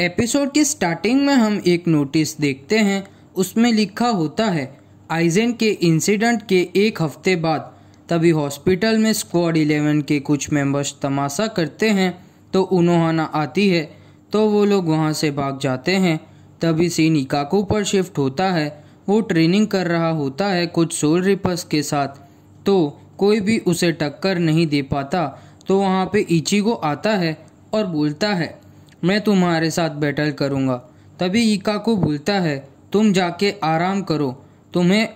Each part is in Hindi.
एपिसोड की स्टार्टिंग में हम एक नोटिस देखते हैं उसमें लिखा होता है आइजेन के इंसिडेंट के एक हफ्ते बाद तभी हॉस्पिटल में स्क्वाड इलेवन के कुछ मेंबर्स तमाशा करते हैं तो उन्होंने आती है तो वो लोग वहाँ से भाग जाते हैं तभी सीन इकाकू पर शिफ्ट होता है वो ट्रेनिंग कर रहा होता है कुछ सोल रिपर्स के साथ तो कोई भी उसे टक्कर नहीं दे पाता तो वहाँ पे इची आता है और बोलता है मैं तुम्हारे साथ बैटल करूँगा तभी ईका को भूलता है तुम जाके आराम करो तुम्हें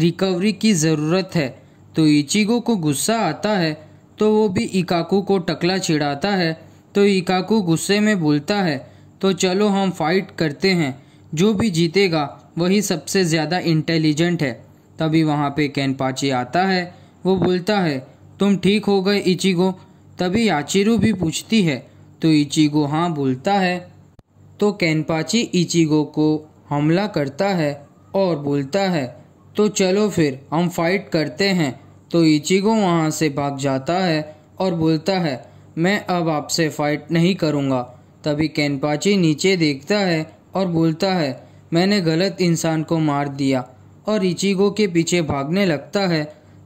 रिकवरी की ज़रूरत है तो इचिगो को गुस्सा आता है तो वो भी इकाकू को टकला छिड़ाता है तो इकाकू गुस्से में बोलता है तो चलो हम फाइट करते हैं जो भी जीतेगा वही सबसे ज़्यादा इंटेलिजेंट है तभी वहाँ पे कैनपाची आता है वो बोलता है तुम ठीक हो गए इचिगो तभी याचिरू भी पूछती है तो इचिगो हाँ बोलता है तो कैनपाची इचिगो को हमला करता है और बोलता है तो चलो फिर हम फाइट करते हैं तो इचिगो वहाँ से भाग जाता है और बोलता है मैं अब आपसे फाइट नहीं करूँगा तभी कैनपाची नीचे देखता है और बोलता है मैंने गलत इंसान को मार दिया और इचिगो के पीछे भागने लगता है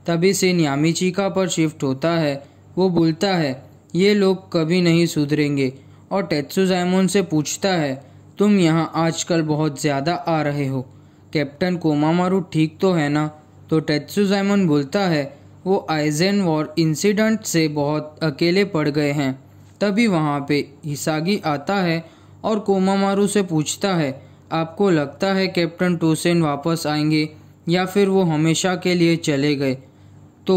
तभी से न्यामीचिका पर शिफ्ट होता है वो बोलता है ये लोग कभी नहीं सुधरेंगे और टेत्सुजाइमोन से पूछता है तुम यहाँ आजकल बहुत ज़्यादा आ रहे हो कैप्टन कोमामारू ठीक तो है ना तो टेत्सुजाइमोन बोलता है वो आइजन वॉर इंसिडेंट से बहुत अकेले पड़ गए हैं तभी वहाँ पे हिसागी आता है और कोमामारू से पूछता है आपको लगता है कैप्टन टोसेन वापस आएंगे या फिर वो हमेशा के लिए चले गए तो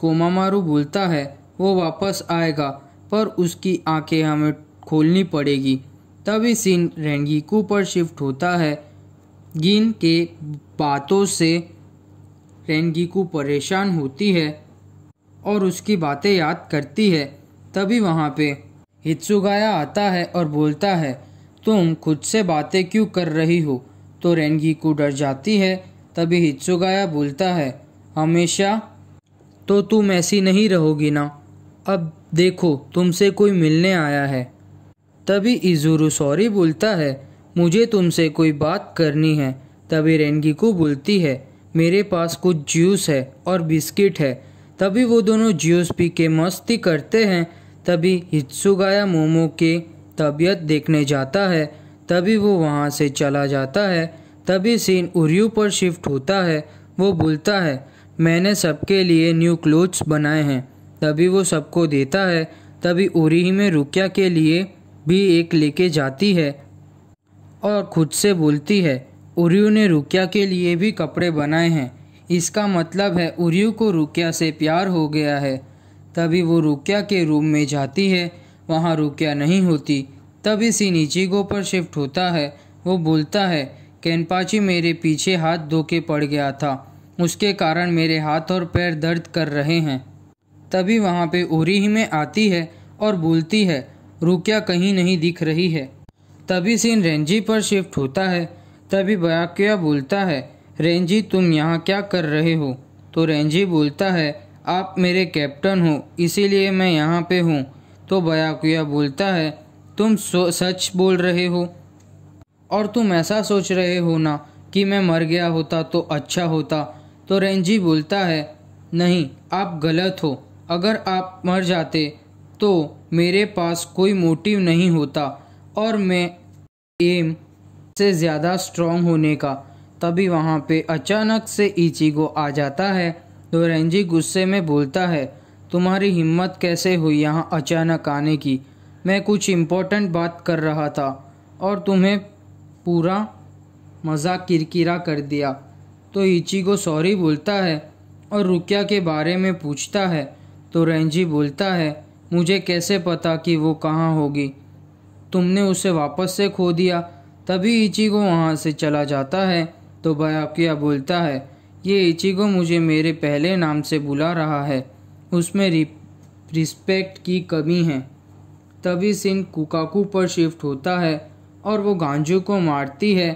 कोमामारू बोलता है वो वापस आएगा पर उसकी आंखें हमें खोलनी पड़ेगी तभी सीन रेंगीकू पर शिफ्ट होता है गिन के बातों से रेंगीकू परेशान होती है और उसकी बातें याद करती है तभी वहाँ पे हित्सुगाया आता है और बोलता है तुम खुद से बातें क्यों कर रही हो तो रेंगीकू डर जाती है तभी हित्सुगाया बोलता है हमेशा तो तुम ऐसी नहीं रहोगी ना अब देखो तुमसे कोई मिलने आया है तभी इजुरु सॉरी बोलता है मुझे तुमसे कोई बात करनी है तभी रेंगी को बोलती है मेरे पास कुछ जूस है और बिस्किट है तभी वो दोनों जूस पी के मस्ती करते हैं तभी हित्सुगाया मोमो के तबीयत देखने जाता है तभी वो वहाँ से चला जाता है तभी सीन उर्यू पर शिफ्ट होता है वो बोलता है मैंने सबके लिए न्यू क्लोथ्स बनाए हैं तभी वो सबको देता है तभी उरी में रुकिया के लिए भी एक लेके जाती है और खुद से बोलती है उरियू ने रुकिया के लिए भी कपड़े बनाए हैं इसका मतलब है उरियू को रुकिया से प्यार हो गया है तभी वो रुकिया के रूम में जाती है वहाँ रुकिया नहीं होती तभी सिनीचिगो पर शिफ्ट होता है वो बोलता है कैनपाची मेरे पीछे हाथ धो के पड़ गया था उसके कारण मेरे हाथ और पैर दर्द कर रहे हैं तभी वहाँ पे उरी में आती है और बोलती है रुकिया कहीं नहीं दिख रही है तभी सीन रेंजी पर शिफ्ट होता है तभी बयाकिया बोलता है रेंजी तुम यहाँ क्या कर रहे हो तो रेंजी बोलता है आप मेरे कैप्टन हो इसीलिए मैं यहाँ पे हूँ तो बयाकुया बोलता है तुम सच बोल रहे हो और तुम ऐसा सोच रहे हो ना कि मैं मर गया होता तो अच्छा होता तो रेंजी बोलता है नहीं आप गलत हो अगर आप मर जाते तो मेरे पास कोई मोटिव नहीं होता और मैं एम से ज़्यादा स्ट्रॉन्ग होने का तभी वहाँ पे अचानक से ईचिगो आ जाता है तो रेंजी गुस्से में बोलता है तुम्हारी हिम्मत कैसे हुई यहाँ अचानक आने की मैं कुछ इम्पोर्टेंट बात कर रहा था और तुम्हें पूरा मज़ाक किरकिरा कर दिया तो को सॉरी बोलता है और रुकिया के बारे में पूछता है तो रेंजी बोलता है मुझे कैसे पता कि वो कहाँ होगी तुमने उसे वापस से खो दिया तभी इचिगो वहाँ से चला जाता है तो बयाकिया बोलता है ये इचिगो मुझे मेरे पहले नाम से बुला रहा है उसमें रिस्पेक्ट की कमी है तभी सिंह कुकाकू पर शिफ्ट होता है और वो गांजू को मारती है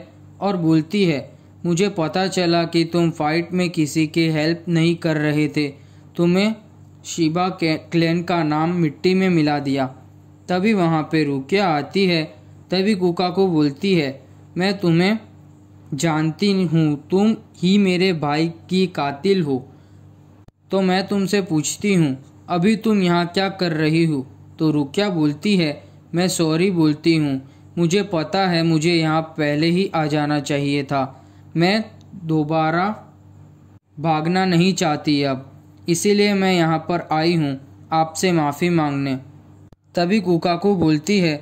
और बोलती है मुझे पता चला कि तुम फाइट में किसी की हेल्प नहीं कर रहे थे तुम्हें शिबा क्लैन का नाम मिट्टी में मिला दिया तभी वहाँ पे रुकिया आती है तभी कुका को बोलती है मैं तुम्हें जानती हूँ तुम ही मेरे भाई की कातिल हो तो मैं तुमसे पूछती हूँ अभी तुम यहाँ क्या कर रही हो तो रुकिया बोलती है मैं सॉरी बोलती हूँ मुझे पता है मुझे यहाँ पहले ही आ जाना चाहिए था मैं दोबारा भागना नहीं चाहती अब इसीलिए मैं यहाँ पर आई हूँ आपसे माफ़ी मांगने तभी कुकाकू बोलती है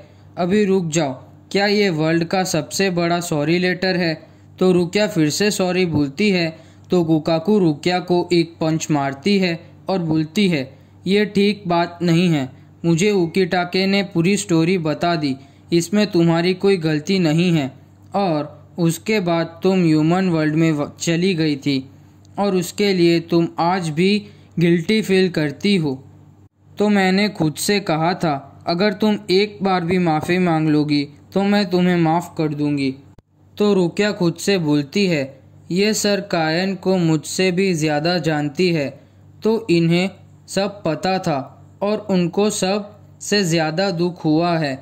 अभी रुक जाओ क्या ये वर्ल्ड का सबसे बड़ा सॉरी लेटर है तो रुकिया फिर से सॉरी बोलती है तो कुकाकू रुकिया को एक पंच मारती है और बोलती है ये ठीक बात नहीं है मुझे उकीटाके ने पूरी स्टोरी बता दी इसमें तुम्हारी कोई गलती नहीं है और उसके बाद तुम ह्यूमन वर्ल्ड में चली गई थी और उसके लिए तुम आज भी गिल्टी फील करती हो तो मैंने खुद से कहा था अगर तुम एक बार भी माफ़ी मांग लोगी तो मैं तुम्हें माफ़ कर दूंगी तो रुकिया खुद से बोलती है ये सर कायन को मुझसे भी ज़्यादा जानती है तो इन्हें सब पता था और उनको सब से ज़्यादा दुख हुआ है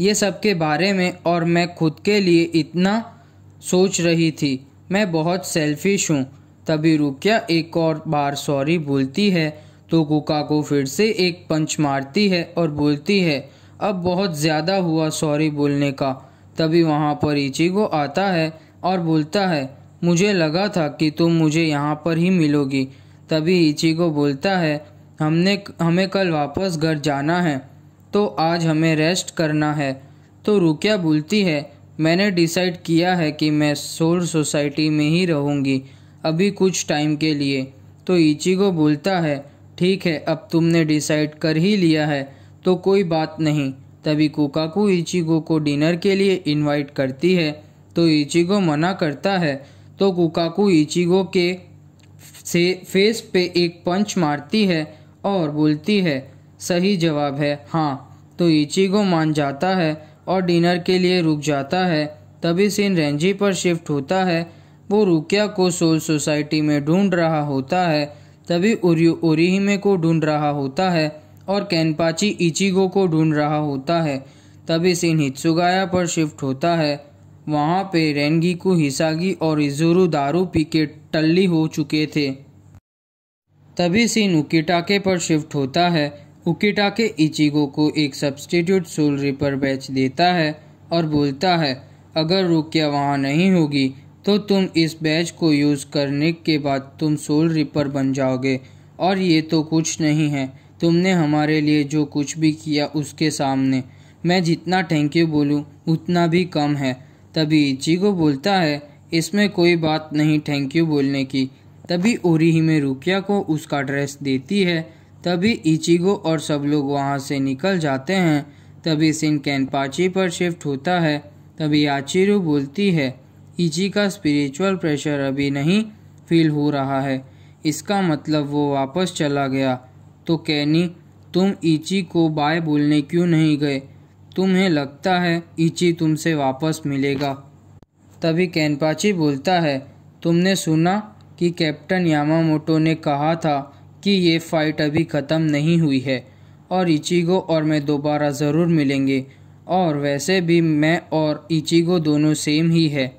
ये सब के बारे में और मैं खुद के लिए इतना सोच रही थी मैं बहुत सेल्फिश हूँ तभी रुकिया एक और बार सॉरी बोलती है तो कुका को फिर से एक पंच मारती है और बोलती है अब बहुत ज़्यादा हुआ सॉरी बोलने का तभी वहाँ पर इचिगो आता है और बोलता है मुझे लगा था कि तुम मुझे यहाँ पर ही मिलोगी तभी इचिगो बोलता है हमने हमें कल वापस घर जाना है तो आज हमें रेस्ट करना है तो रुकिया बोलती है मैंने डिसाइड किया है कि मैं सोल सोसाइटी में ही रहूँगी अभी कुछ टाइम के लिए तो ईचिगो बोलता है ठीक है अब तुमने डिसाइड कर ही लिया है तो कोई बात नहीं तभी कोकाकू इचिगो को डिनर के लिए इनवाइट करती है तो ईचिगो मना करता है तो कुकाकू इचिगो के से फेस पे एक पंच मारती है और बोलती है सही जवाब है हाँ तो ईचिगो मान जाता है और डिनर के लिए रुक जाता है तभी सीन रेंजी पर शिफ्ट होता है वो रुकिया को सोल सोसाइटी में ढूंढ रहा होता है तभी उरियो उरीहिमे को ढूंढ रहा होता है और कैनपाची इचिगो को ढूंढ रहा होता है तभी सीन हित्सुगाया पर शिफ्ट होता है वहाँ पे रेंगी को हिसागी और इजुरु दारू पी के टल्ली हो चुके थे तभी सीन उकीटाके पर शिफ्ट होता है उकीटाके इचिगो को एक सब्सटीट्यूट सोल रिपर बेच देता है और बोलता है अगर रुकिया वहाँ नहीं होगी तो तुम इस बैच को यूज़ करने के बाद तुम सोल रिपर बन जाओगे और ये तो कुछ नहीं है तुमने हमारे लिए जो कुछ भी किया उसके सामने मैं जितना थैंक यू बोलूँ उतना भी कम है तभी इचिगो बोलता है इसमें कोई बात नहीं थैंक यू बोलने की तभी ओरी ही में रुकिया को उसका ड्रेस देती है तभी इचिगो और सब लोग वहाँ से निकल जाते हैं तभी सिंह कैनपाची पर शिफ्ट होता है तभी आचिरू बोलती है किसी का स्पिरिचुअल प्रेशर अभी नहीं फील हो रहा है इसका मतलब वो वापस चला गया तो कैनी तुम ईची को बाय बोलने क्यों नहीं गए तुम्हें लगता है ईची तुमसे वापस मिलेगा तभी कैनपाची बोलता है तुमने सुना कि कैप्टन यामामोटो ने कहा था कि ये फ़ाइट अभी ख़त्म नहीं हुई है और इचिगो और मैं दोबारा ज़रूर मिलेंगे और वैसे भी मैं और इचिगो दोनों सेम ही है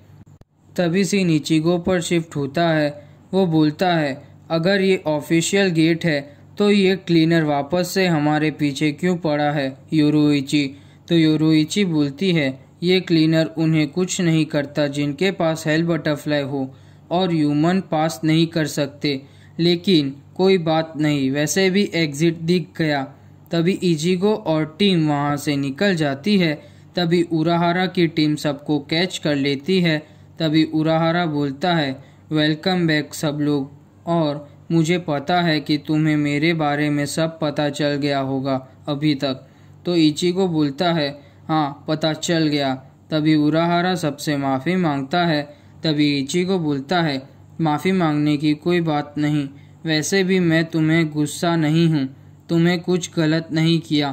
तभी से नीचिगो पर शिफ्ट होता है वो बोलता है अगर ये ऑफिशियल गेट है तो ये क्लीनर वापस से हमारे पीछे क्यों पड़ा है योरुइची तो योरुइची बोलती है ये क्लीनर उन्हें कुछ नहीं करता जिनके पास हेल बटरफ्लाई हो और ह्यूमन पास नहीं कर सकते लेकिन कोई बात नहीं वैसे भी एग्जिट दिख गया तभी इजिगो और टीम वहाँ से निकल जाती है तभी उराहारा की टीम सबको कैच कर लेती है तभी उराहरा बोलता है वेलकम बैक सब लोग और मुझे पता है कि तुम्हें मेरे बारे में सब पता चल गया होगा अभी तक तो को बोलता है हाँ पता चल गया तभी उराहरा सबसे माफ़ी मांगता है तभी को बोलता है माफ़ी मांगने की कोई बात नहीं वैसे भी मैं तुम्हें गुस्सा नहीं हूँ तुम्हें कुछ गलत नहीं किया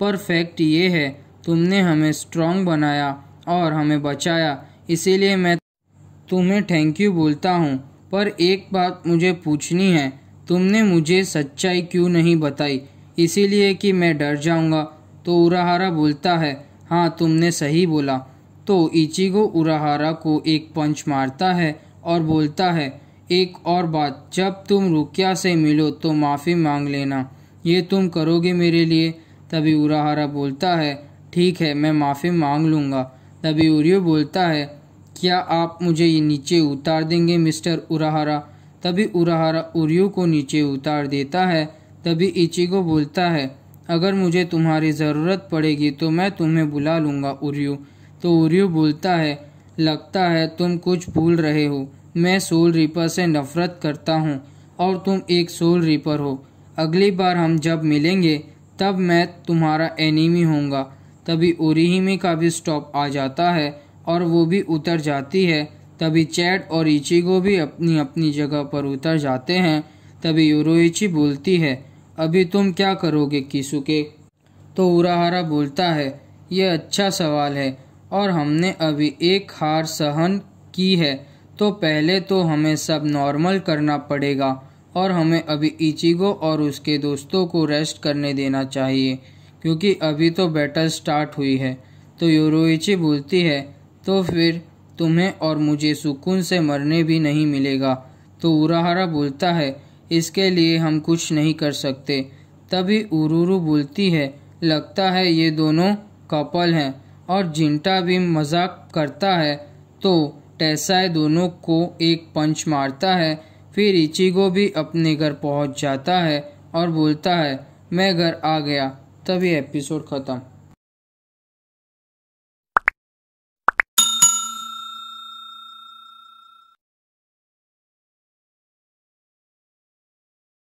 पर फैक्ट ये है तुमने हमें स्ट्रॉन्ग बनाया और हमें बचाया इसीलिए मैं तुम्हें थैंक यू बोलता हूँ पर एक बात मुझे पूछनी है तुमने मुझे सच्चाई क्यों नहीं बताई इसीलिए कि मैं डर जाऊँगा तो उराहारा बोलता है हाँ तुमने सही बोला तो इचिगो उराहारा को एक पंच मारता है और बोलता है एक और बात जब तुम रुकिया से मिलो तो माफ़ी मांग लेना ये तुम करोगे मेरे लिए तभी उराहारा बोलता है ठीक है मैं माफ़ी मांग लूँगा तभी उरियो बोलता है क्या आप मुझे ये नीचे उतार देंगे मिस्टर उराहारा तभी उराहारा उरियो को नीचे उतार देता है तभी इचिगो बोलता है अगर मुझे तुम्हारी ज़रूरत पड़ेगी तो मैं तुम्हें बुला लूँगा उरियो तो उरियो बोलता है लगता है तुम कुछ भूल रहे हो मैं सोल रीपर से नफ़रत करता हूँ और तुम एक सोल रीपर हो अगली बार हम जब मिलेंगे तब मैं तुम्हारा एनिमी होऊंगा तभी ओरिहिमे का भी स्टॉप आ जाता है और वो भी उतर जाती है तभी चैट और इचिगो भी अपनी अपनी जगह पर उतर जाते हैं तभी यूरोची बोलती है अभी तुम क्या करोगे किसुके तो उराहरा बोलता है ये अच्छा सवाल है और हमने अभी एक हार सहन की है तो पहले तो हमें सब नॉर्मल करना पड़ेगा और हमें अभी इचिगो और उसके दोस्तों को रेस्ट करने देना चाहिए क्योंकि अभी तो बैटल स्टार्ट हुई है तो यूरोची बोलती है तो फिर तुम्हें और मुझे सुकून से मरने भी नहीं मिलेगा तो उराहरा बोलता है इसके लिए हम कुछ नहीं कर सकते तभी उरूरू बोलती है लगता है ये दोनों कपल हैं और जिंटा भी मजाक करता है तो टैसाए दोनों को एक पंच मारता है फिर इचिगो भी अपने घर पहुंच जाता है और बोलता है मैं घर आ गया तभी एपिसोड ख़त्म